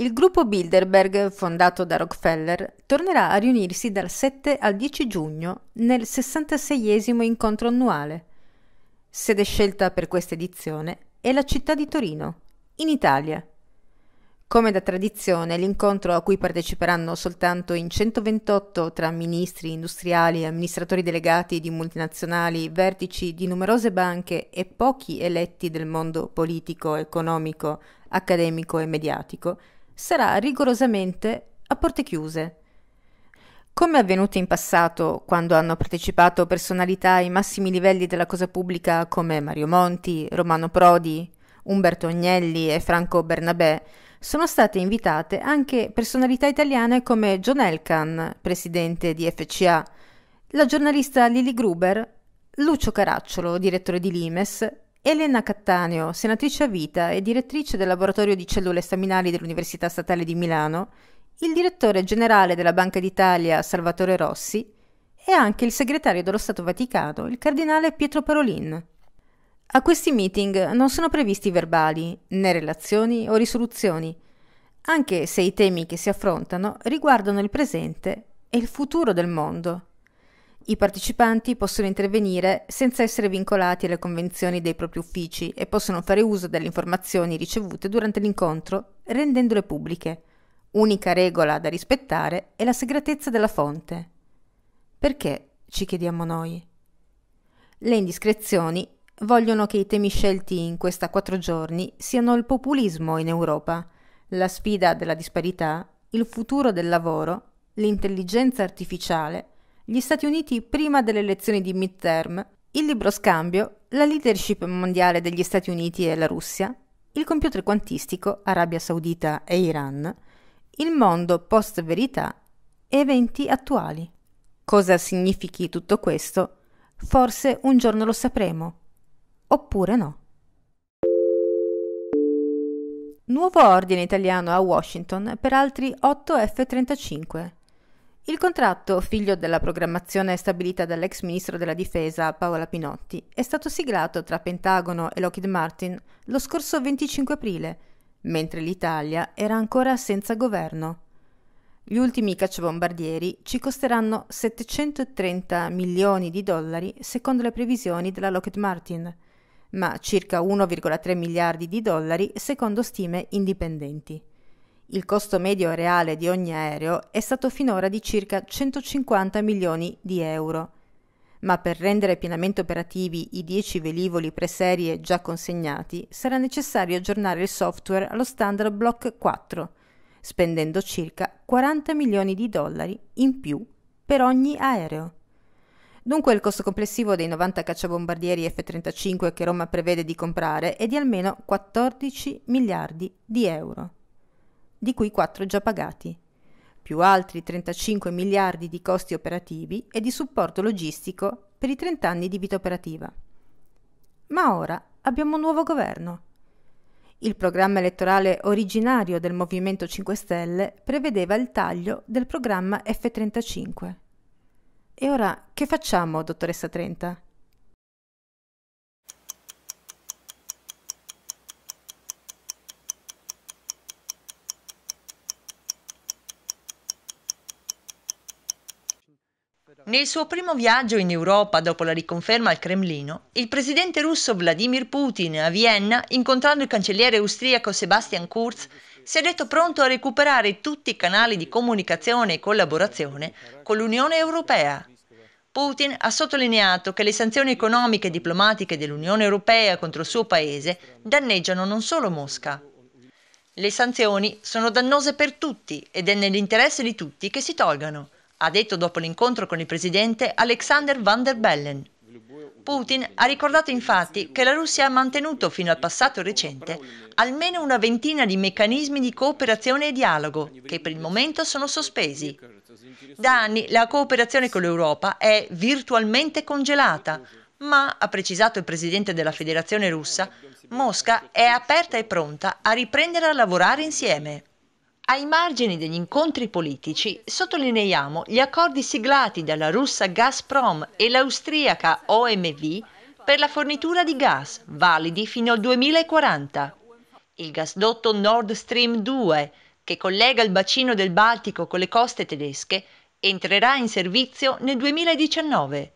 Il gruppo Bilderberg, fondato da Rockefeller, tornerà a riunirsi dal 7 al 10 giugno nel 66esimo incontro annuale. Sede scelta per questa edizione è la città di Torino, in Italia. Come da tradizione, l'incontro a cui parteciperanno soltanto in 128 tra ministri, industriali, amministratori delegati di multinazionali, vertici di numerose banche e pochi eletti del mondo politico, economico, accademico e mediatico, sarà rigorosamente a porte chiuse. Come avvenuto in passato, quando hanno partecipato personalità ai massimi livelli della cosa pubblica come Mario Monti, Romano Prodi, Umberto Agnelli e Franco Bernabé, sono state invitate anche personalità italiane come John Elkan, presidente di FCA, la giornalista Lili Gruber, Lucio Caracciolo, direttore di Limes, Elena Cattaneo, senatrice a vita e direttrice del laboratorio di cellule staminali dell'Università Statale di Milano, il direttore generale della Banca d'Italia Salvatore Rossi e anche il segretario dello Stato Vaticano, il cardinale Pietro Parolin. A questi meeting non sono previsti verbali, né relazioni o risoluzioni, anche se i temi che si affrontano riguardano il presente e il futuro del mondo. I partecipanti possono intervenire senza essere vincolati alle convenzioni dei propri uffici e possono fare uso delle informazioni ricevute durante l'incontro rendendole pubbliche. Unica regola da rispettare è la segretezza della fonte. Perché, ci chiediamo noi? Le indiscrezioni vogliono che i temi scelti in questa quattro giorni siano il populismo in Europa, la sfida della disparità, il futuro del lavoro, l'intelligenza artificiale, gli Stati Uniti prima delle elezioni di midterm, il libro scambio, la leadership mondiale degli Stati Uniti e la Russia, il computer quantistico, Arabia Saudita e Iran, il mondo post-verità e eventi attuali. Cosa significhi tutto questo? Forse un giorno lo sapremo, oppure no. Nuovo ordine italiano a Washington per altri 8 F-35. Il contratto, figlio della programmazione stabilita dall'ex ministro della difesa Paola Pinotti, è stato siglato tra Pentagono e Lockheed Martin lo scorso 25 aprile, mentre l'Italia era ancora senza governo. Gli ultimi cacciabombardieri ci costeranno 730 milioni di dollari secondo le previsioni della Lockheed Martin, ma circa 1,3 miliardi di dollari secondo stime indipendenti. Il costo medio reale di ogni aereo è stato finora di circa 150 milioni di euro. Ma per rendere pienamente operativi i 10 velivoli preserie già consegnati sarà necessario aggiornare il software allo standard Block 4, spendendo circa 40 milioni di dollari in più per ogni aereo. Dunque il costo complessivo dei 90 cacciabombardieri F-35 che Roma prevede di comprare è di almeno 14 miliardi di euro di cui 4 già pagati, più altri 35 miliardi di costi operativi e di supporto logistico per i 30 anni di vita operativa. Ma ora abbiamo un nuovo governo. Il programma elettorale originario del Movimento 5 Stelle prevedeva il taglio del programma F35. E ora che facciamo, dottoressa Trenta? Nel suo primo viaggio in Europa dopo la riconferma al Cremlino, il presidente russo Vladimir Putin a Vienna, incontrando il cancelliere austriaco Sebastian Kurz, si è detto pronto a recuperare tutti i canali di comunicazione e collaborazione con l'Unione Europea. Putin ha sottolineato che le sanzioni economiche e diplomatiche dell'Unione Europea contro il suo paese danneggiano non solo Mosca. Le sanzioni sono dannose per tutti ed è nell'interesse di tutti che si tolgano ha detto dopo l'incontro con il presidente Alexander van der Bellen. Putin ha ricordato infatti che la Russia ha mantenuto fino al passato recente almeno una ventina di meccanismi di cooperazione e dialogo che per il momento sono sospesi. Da anni la cooperazione con l'Europa è virtualmente congelata, ma, ha precisato il presidente della Federazione russa, Mosca è aperta e pronta a riprendere a lavorare insieme. Ai margini degli incontri politici sottolineiamo gli accordi siglati dalla russa Gazprom e l'austriaca OMV per la fornitura di gas validi fino al 2040. Il gasdotto Nord Stream 2, che collega il bacino del Baltico con le coste tedesche, entrerà in servizio nel 2019.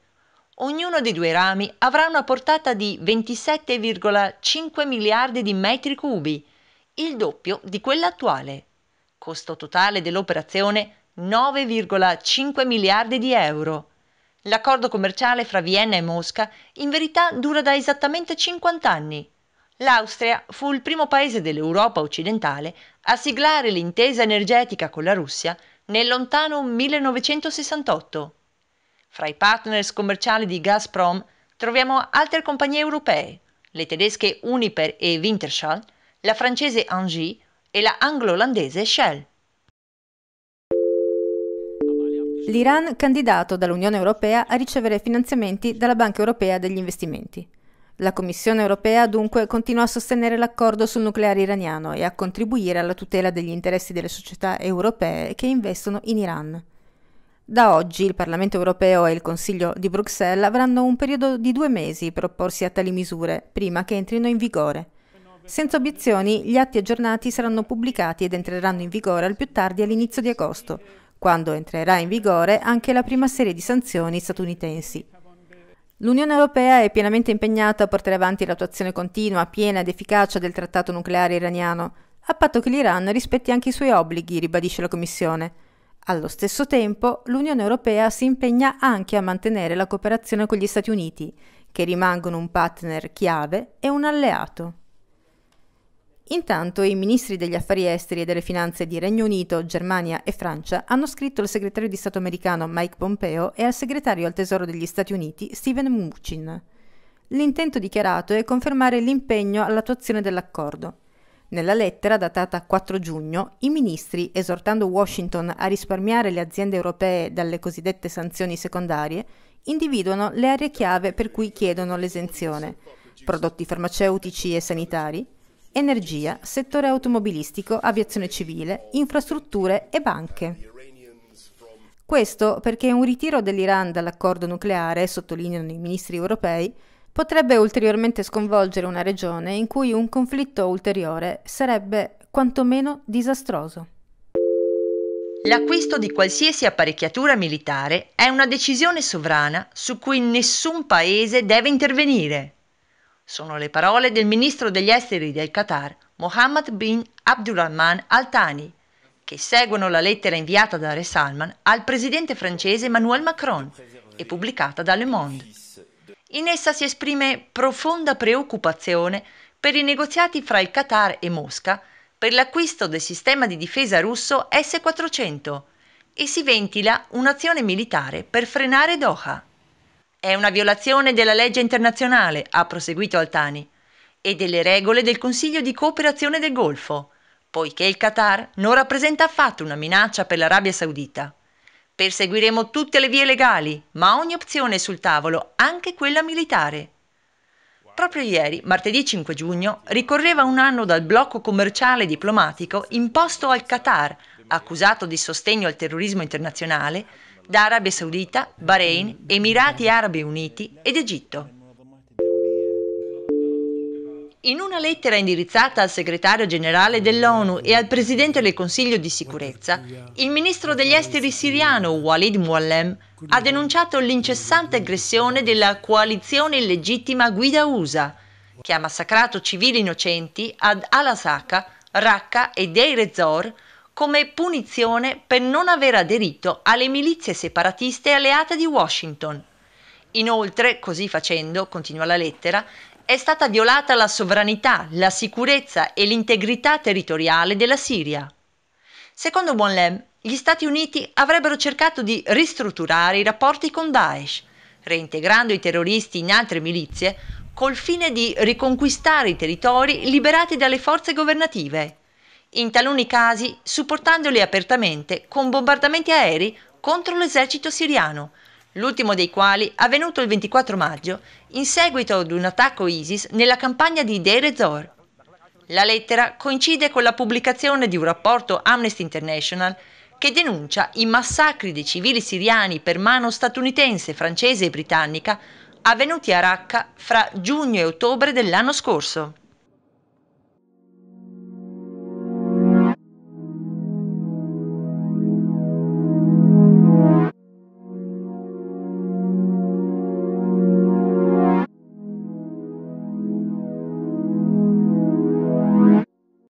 Ognuno dei due rami avrà una portata di 27,5 miliardi di metri cubi, il doppio di quella attuale costo totale dell'operazione 9,5 miliardi di euro. L'accordo commerciale fra Vienna e Mosca in verità dura da esattamente 50 anni. L'Austria fu il primo paese dell'Europa occidentale a siglare l'intesa energetica con la Russia nel lontano 1968. Fra i partners commerciali di Gazprom troviamo altre compagnie europee, le tedesche Uniper e Wintershall, la francese Angie, e la anglo-olandese Shell. L'Iran candidato dall'Unione Europea a ricevere finanziamenti dalla Banca Europea degli Investimenti. La Commissione Europea dunque continua a sostenere l'accordo sul nucleare iraniano e a contribuire alla tutela degli interessi delle società europee che investono in Iran. Da oggi il Parlamento europeo e il Consiglio di Bruxelles avranno un periodo di due mesi per opporsi a tali misure, prima che entrino in vigore. Senza obiezioni, gli atti aggiornati saranno pubblicati ed entreranno in vigore al più tardi all'inizio di agosto, quando entrerà in vigore anche la prima serie di sanzioni statunitensi. L'Unione Europea è pienamente impegnata a portare avanti l'attuazione continua, piena ed efficace del trattato nucleare iraniano, a patto che l'Iran rispetti anche i suoi obblighi, ribadisce la Commissione. Allo stesso tempo, l'Unione Europea si impegna anche a mantenere la cooperazione con gli Stati Uniti, che rimangono un partner chiave e un alleato. Intanto i ministri degli affari esteri e delle finanze di Regno Unito, Germania e Francia hanno scritto al segretario di Stato americano Mike Pompeo e al segretario al Tesoro degli Stati Uniti Steven Mnuchin. L'intento dichiarato è confermare l'impegno all'attuazione dell'accordo. Nella lettera datata 4 giugno, i ministri, esortando Washington a risparmiare le aziende europee dalle cosiddette sanzioni secondarie, individuano le aree chiave per cui chiedono l'esenzione prodotti farmaceutici e sanitari, energia, settore automobilistico, aviazione civile, infrastrutture e banche. Questo perché un ritiro dell'Iran dall'accordo nucleare, sottolineano i ministri europei, potrebbe ulteriormente sconvolgere una regione in cui un conflitto ulteriore sarebbe quantomeno disastroso. L'acquisto di qualsiasi apparecchiatura militare è una decisione sovrana su cui nessun paese deve intervenire. Sono le parole del ministro degli esteri del Qatar, Mohammed bin Abdulrahman Al Thani, che seguono la lettera inviata da Re Salman al presidente francese Emmanuel Macron e pubblicata da Le Monde. In essa si esprime profonda preoccupazione per i negoziati fra il Qatar e Mosca per l'acquisto del sistema di difesa russo S-400 e si ventila un'azione militare per frenare Doha. È una violazione della legge internazionale, ha proseguito Altani, e delle regole del Consiglio di cooperazione del Golfo, poiché il Qatar non rappresenta affatto una minaccia per l'Arabia Saudita. Perseguiremo tutte le vie legali, ma ogni opzione è sul tavolo, anche quella militare. Proprio ieri, martedì 5 giugno, ricorreva un anno dal blocco commerciale e diplomatico imposto al Qatar, accusato di sostegno al terrorismo internazionale, da Arabia Saudita, Bahrain, Emirati Arabi Uniti ed Egitto. In una lettera indirizzata al segretario generale dell'ONU e al presidente del Consiglio di sicurezza, il ministro degli esteri siriano Walid Muallem ha denunciato l'incessante aggressione della coalizione illegittima guida USA, che ha massacrato civili innocenti ad Al-Asaka, Raqqa e Deir ez-Zor come punizione per non aver aderito alle milizie separatiste alleate di Washington. Inoltre, così facendo, continua la lettera, è stata violata la sovranità, la sicurezza e l'integrità territoriale della Siria. Secondo Bonlem, gli Stati Uniti avrebbero cercato di ristrutturare i rapporti con Daesh, reintegrando i terroristi in altre milizie, col fine di riconquistare i territori liberati dalle forze governative in taluni casi supportandoli apertamente con bombardamenti aerei contro l'esercito siriano, l'ultimo dei quali avvenuto il 24 maggio in seguito ad un attacco ISIS nella campagna di Deir ez-Zor. La lettera coincide con la pubblicazione di un rapporto Amnesty International che denuncia i massacri di civili siriani per mano statunitense, francese e britannica avvenuti a Raqqa fra giugno e ottobre dell'anno scorso.